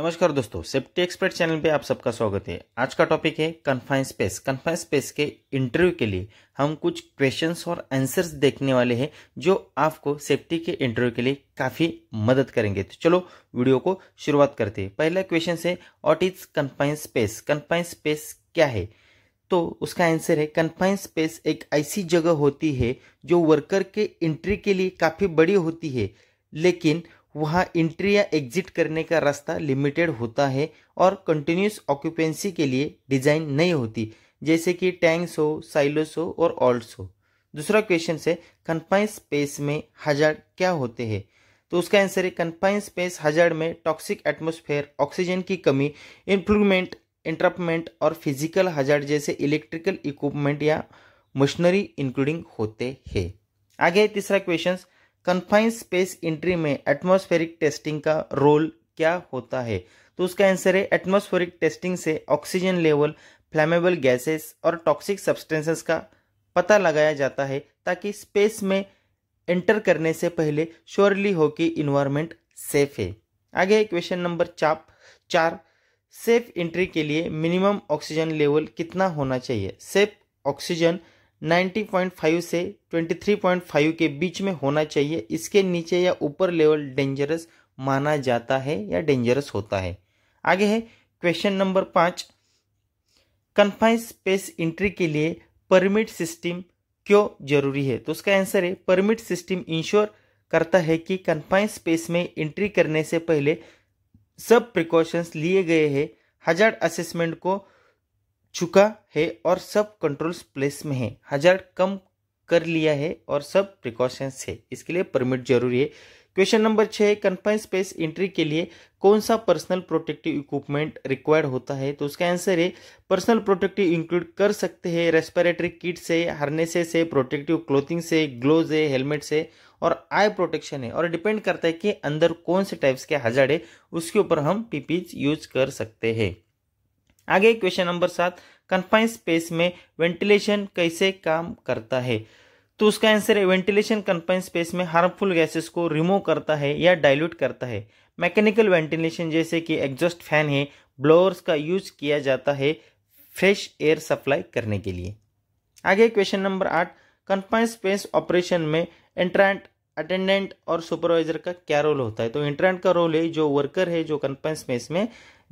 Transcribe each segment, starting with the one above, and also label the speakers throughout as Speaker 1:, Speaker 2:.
Speaker 1: नमस्कार दोस्तों safety expert channel पे आप सबका स्वागत है आज का टॉपिक है कन्फाइन स्पेस कन्फाइन स्पेस के इंटरव्यू के लिए हम कुछ क्वेश्चंस और आंसर्स देखने वाले हैं जो आपको सेफ्टी के इंटरव्यू के लिए काफ़ी मदद करेंगे तो चलो वीडियो को शुरुआत करते हैं पहला क्वेश्चन है what is confine space confine space क्या है तो उसका आंसर है कन्फाइन स्पेस एक ऐसी जगह होती है जो वर्कर के एंट्री के लिए काफ़ी बड़ी होती है लेकिन वहाँ इंट्री या एग्जिट करने का रास्ता लिमिटेड होता है और कंटिन्यूस ऑक्यूपेंसी के लिए डिज़ाइन नहीं होती जैसे कि टैंक्स हो साइलोस हो और ऑल्ट हो दूसरा क्वेश्चन है कन्फाइन स्पेस में हजार क्या होते हैं तो उसका आंसर है कन्फाइन स्पेस हजार में टॉक्सिक एटमोस्फेयर ऑक्सीजन की कमी इन्फ्लूमेंट इंटरपमेंट और फिजिकल हजार जैसे इलेक्ट्रिकल इक्विपमेंट या मशीनरी इंक्लूडिंग होते हैं आगे तीसरा क्वेश्चन कन्फाइन स्पेस इंट्री में एटमॉस्फेरिक टेस्टिंग का रोल क्या होता है तो उसका आंसर है एटमॉस्फेरिक टेस्टिंग से ऑक्सीजन लेवल फ्लैमेबल गैसेस और टॉक्सिक सब्सटेंसेस का पता लगाया जाता है ताकि स्पेस में एंटर करने से पहले श्योरली हो कि इन्वायरमेंट सेफ है आगे है क्वेश्चन नंबर चाप चार सेफ एंट्री के लिए मिनिमम ऑक्सीजन लेवल कितना होना चाहिए सेफ ऑक्सीजन 90.5 से 23.5 के बीच में होना चाहिए इसके नीचे या ऊपर लेवल डेंजरस माना जाता है या डेंजरस होता है आगे है क्वेश्चन नंबर पाँच कन्फाइन स्पेस एंट्री के लिए परमिट सिस्टम क्यों जरूरी है तो उसका आंसर है परमिट सिस्टम इंश्योर करता है कि कन्फाइन स्पेस में एंट्री करने से पहले सब प्रिकॉशंस लिए गए हैं हजार असेसमेंट को चुका है और सब कंट्रोल्स प्लेस में है हजार कम कर लिया है और सब प्रिकॉशंस है इसके लिए परमिट जरूरी है क्वेश्चन नंबर छः कन्फाइन स्पेस एंट्री के लिए कौन सा पर्सनल प्रोटेक्टिव इक्विपमेंट रिक्वायर्ड होता है तो उसका आंसर है पर्सनल प्रोटेक्टिव इंक्लूड कर सकते हैं रेस्पिरेटरी किट से हार्नेसे से प्रोटेक्टिव क्लोथिंग से ग्लोव है हेलमेट से और आई प्रोटेक्शन है और डिपेंड करता है कि अंदर कौन से टाइप्स के हजार है उसके ऊपर हम पीपीज यूज कर सकते हैं आगे क्वेश्चन नंबर सात कन्फाइन स्पेस में वेंटिलेशन कैसे काम करता है तो उसका आंसर है वेंटिलेशन कन्फाइन स्पेस में हार्मफुल गैसेस को रिमूव करता है या डाइल्यूट करता है मैकेनिकल वेंटिलेशन जैसे कि एग्जॉस्ट फैन है ब्लोअर्स का यूज किया जाता है फ्रेश एयर सप्लाई करने के लिए आगे क्वेश्चन नंबर आठ कन्फाइन स्पेस ऑपरेशन में एंट्रेंट अटेंडेंट और सुपरवाइजर का क्या रोल होता है तो इंटरनेट का रोल है जो वर्कर है जो कन्फ्रेंस स्पेस में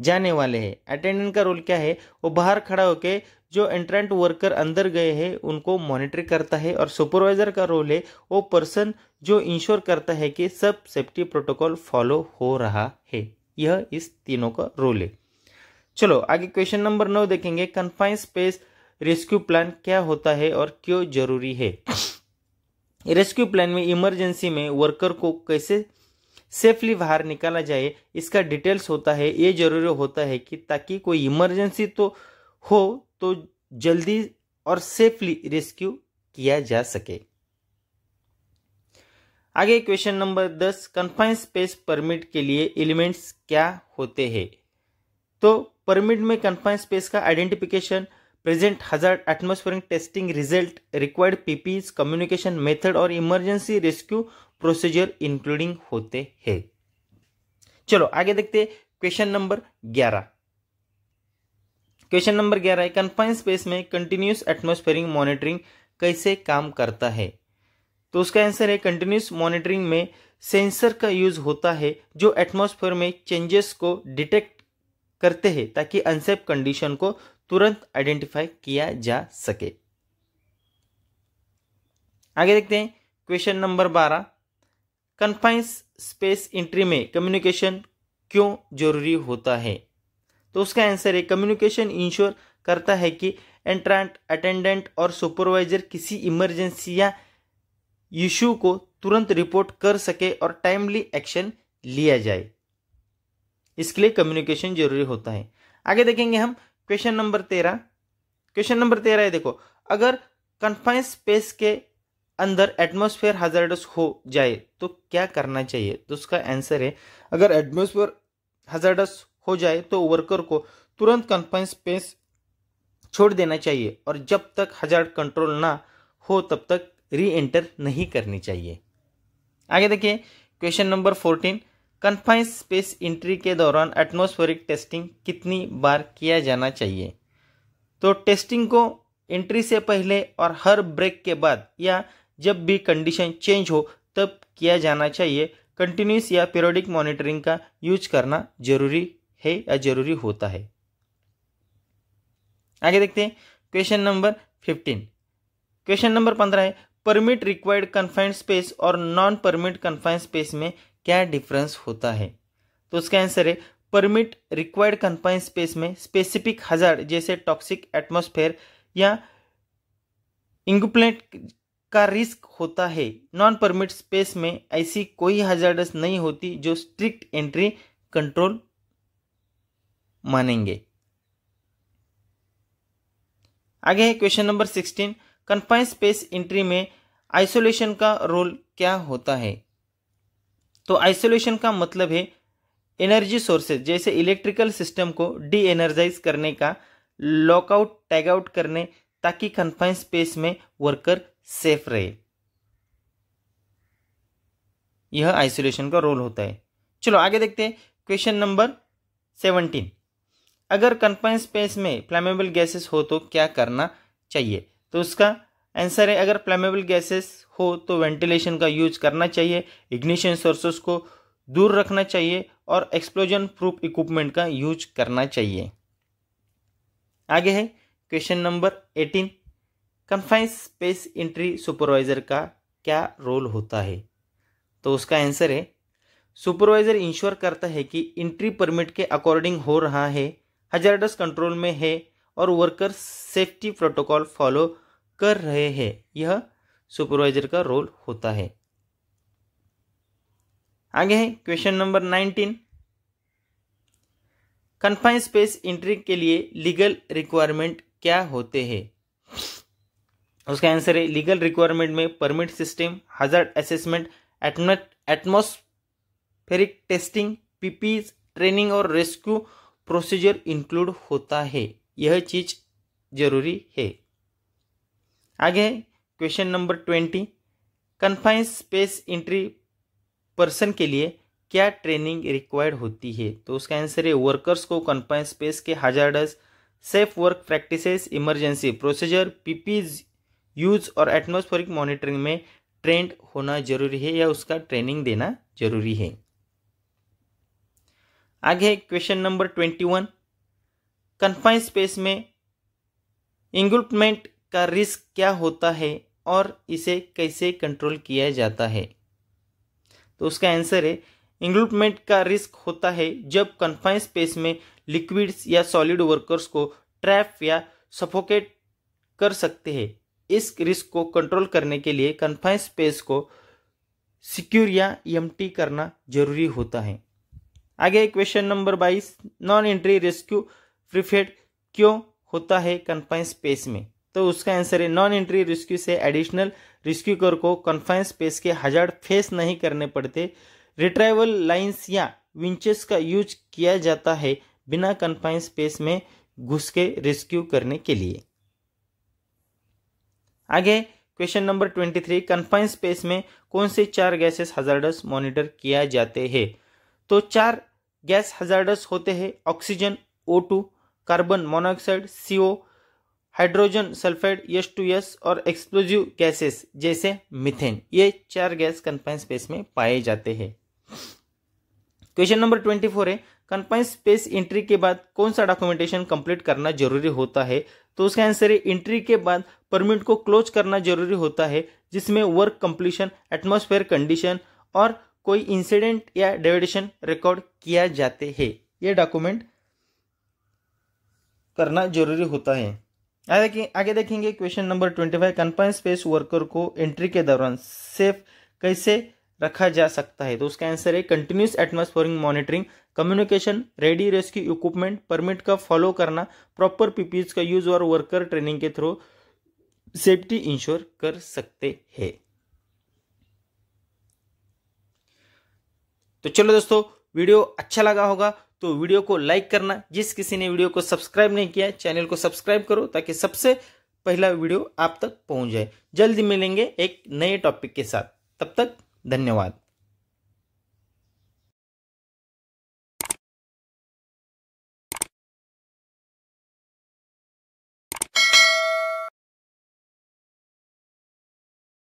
Speaker 1: जाने वाले हैं अटेंडेंट का रोल क्या है वो बाहर खड़ा होके जो एंट्रेंट वर्कर अंदर गए हैं उनको मॉनिटर करता है और सुपरवाइजर का रोल है वो पर्सन जो इंश्योर करता है कि सब सेफ्टी प्रोटोकॉल फॉलो हो रहा है यह इस तीनों का रोल है चलो आगे क्वेश्चन नंबर नौ देखेंगे कन्फाइन स्पेस रेस्क्यू प्लान क्या होता है और क्यों जरूरी है रेस्क्यू प्लान में इमरजेंसी में वर्कर को कैसे सेफली बाहर निकाला जाए इसका डिटेल्स होता है ये जरूरी होता है कि ताकि कोई इमरजेंसी तो हो तो जल्दी और सेफली रेस्क्यू किया जा सके आगे क्वेश्चन नंबर दस कन्फाइन स्पेस परमिट के लिए एलिमेंट्स क्या होते हैं तो परमिट में कन्फाइन स्पेस का identification present hazard atmospheric testing result required PPEs communication method और इमरजेंसी रेस्क्यू प्रोसीजर इंक्लूडिंग होते हैं चलो आगे देखते हैं क्वेश्चन नंबर ग्यारह क्वेश्चन नंबर ग्यारह है कन्फाइन स्पेस में कंटिन्यूस एटमोस्फेरिक मॉनिटरिंग कैसे काम करता है तो उसका आंसर है कंटिन्यूस मॉनिटरिंग में सेंसर का यूज होता है जो एटमोस्फेयर में चेंजेस को डिटेक्ट करते हैं ताकि अनसेफ कंडीशन को तुरंत आइडेंटिफाई किया जा सके आगे देखते हैं क्वेश्चन नंबर बारह कन्फाइंस स्पेस इंट्री में कम्युनिकेशन क्यों जरूरी होता है तो उसका आंसर है कम्युनिकेशन इंश्योर करता है कि एंट्रांट अटेंडेंट और सुपरवाइजर किसी इमरजेंसी या इशू को तुरंत रिपोर्ट कर सके और टाइमली एक्शन लिया जाए इसके लिए कम्युनिकेशन जरूरी होता है आगे देखेंगे हम क्वेश्चन नंबर तेरह क्वेश्चन नंबर तेरह है देखो अगर कन्फाइन स्पेस के अंदर एटमोसफेयर हजारडस हो जाए तो क्या करना चाहिए तो उसका आंसर है अगर एटमोसफेयर हजारडस हो जाए तो वर्कर को तुरंत कन्फाइन स्पेस छोड़ देना चाहिए और जब तक हजार कंट्रोल ना हो तब तक री एंटर नहीं करनी चाहिए आगे देखिए question number fourteen confined space entry के दौरान एटमोस्फेरिक टेस्टिंग कितनी बार किया जाना चाहिए तो टेस्टिंग को एंट्री से पहले और हर ब्रेक के बाद या जब भी कंडीशन चेंज हो तब किया जाना चाहिए कंटिन्यूस या पीरियोडिक मॉनिटरिंग का यूज करना जरूरी है या जरूरी होता है आगे देखते हैं question number fifteen question number पंद्रह है परमिट रिक्वायर्ड कन्फाइंड स्पेस और नॉन परमिट कन्फाइंड स्पेस में क्या डिफरेंस होता है तो उसका आंसर है परमिट रिक्वायर्ड कन्फाइन स्पेस में स्पेसिफिक हजार जैसे टॉक्सिक एटमोस्फेयर या इंगुप्लेट का रिस्क होता है नॉन परमिट स्पेस में ऐसी कोई हजार्डस नहीं होती जो स्ट्रिक्ट एंट्री कंट्रोल मानेंगे आगे है question number sixteen confine space entry में आइसोलेशन का रोल क्या होता है तो आइसोलेशन का मतलब है एनर्जी सोर्सेज जैसे इलेक्ट्रिकल सिस्टम को डी एनर्जाइज करने का लॉकआउट टैग आउट करने ताकि कन्फाइन स्पेस में वर्कर सेफ रहे यह आइसोलेशन का रोल होता है चलो आगे देखते हैं क्वेश्चन नंबर सेवनटीन अगर कन्फाइन स्पेस में फ्लैमेबल गैसेस हो तो क्या करना चाहिए तो उसका आंसर है अगर फ्लेमेबल गैसेस हो तो वेंटिलेशन का यूज करना चाहिए इग्निशन सोर्सेस को दूर रखना चाहिए और एक्सप्लोजन प्रूफ इक्विपमेंट का यूज करना चाहिए आगे है question number eighteen confine space entry supervisor का क्या रोल होता है तो उसका आंसर है सुपरवाइजर इंश्योर करता है कि एंट्री परमिट के अकॉर्डिंग हो रहा है हजारडस कंट्रोल में है और वर्कर सेफ्टी प्रोटोकॉल फॉलो कर रहे हैं यह सुपरवाइजर का रोल होता है आगे है question number nineteen confine space entry के लिए लीगल रिक्वायरमेंट क्या होते हैं उसका आंसर है लीगल रिक्वायरमेंट में permit system hazard assessment atmospheric testing PPEs training और रेस्क्यू प्रोसीजर इंक्लूड होता है यह चीज जरूरी है आगे question number twenty confine space entry person के लिए क्या ट्रेनिंग रिक्वायर्ड होती है तो उसका आंसर है वर्कर्स को कन्फाइन स्पेस के डस safe work practices emergency procedure PPEs use और एटमोस्फेरिक मॉनिटरिंग में ट्रेंड होना जरूरी है या उसका ट्रेनिंग देना जरूरी है आगे question number twenty one confine space में इंगुलमेंट का रिस्क क्या होता है और इसे कैसे कंट्रोल किया जाता है तो उसका आंसर है इंग्लूटमेंट का रिस्क होता है जब कन्फाइन स्पेस में लिक्विड्स या सॉलिड वर्कर्स को ट्रैप या सफोकेट कर सकते हैं इस रिस्क को कंट्रोल करने के लिए कन्फाइन स्पेस को सिक्योर या एम करना जरूरी होता है आगे क्वेश्चन नंबर बाईस नॉन एंट्री रेस्क्यू प्रिफेड क्यों होता है कन्फाइन स्पेस में तो उसका आंसर है नॉन एंट्री रेस्क्यू से एडिशनल रेस्क्यू कर को कन्फाइन स्पेस के हजार फेस नहीं करने पड़ते रिट्राइवल लाइंस या विंचेस का यूज किया जाता है बिना कन्फाइन स्पेस में घुस के रेस्क्यू करने के लिए आगे question number twenty three confine space में कौन से चार गैसेस हजारडस मॉनिटर किया जाते हैं तो चार गैस हजारडस होते हैं oxygen O two carbon monoxide CO hydrogen sulphide H two S और एक्सप्लोजिव गैसेस जैसे मिथेन ये चार गैस कन्फाइन स्पेस में पाए जाते हैं क्वेश्चन नंबर ट्वेंटी फोर है कन्फाइन स्पेस एंट्री के बाद कौन सा डॉक्यूमेंटेशन कंप्लीट करना जरूरी होता है तो उसका आंसर है एंट्री के बाद परमिट को क्लोज करना जरूरी होता है जिसमें वर्क कंप्लीशन एटमोस्फेयर कंडीशन और कोई इंसिडेंट या डेविडेशन रिकॉर्ड किया जाते हैं ये डॉक्यूमेंट करना जरूरी होता है आगे देखेंगे question number twenty five confine space worker को एंट्री के दौरान सेफ कैसे रखा जा सकता है तो उसका आंसर है continuous atmospheric monitoring communication ready rescue equipment permit का फॉलो करना प्रॉपर पीपीज का यूज और वर्कर ट्रेनिंग के थ्रू सेफ्टी इंश्योर कर सकते हैं तो चलो दोस्तों वीडियो अच्छा लगा होगा तो वीडियो को लाइक करना जिस किसी ने वीडियो को सब्सक्राइब नहीं किया है चैनल को सब्सक्राइब करो ताकि सबसे पहला वीडियो आप तक पहुंच जाए जल्दी मिलेंगे एक नए टॉपिक के साथ तब तक धन्यवाद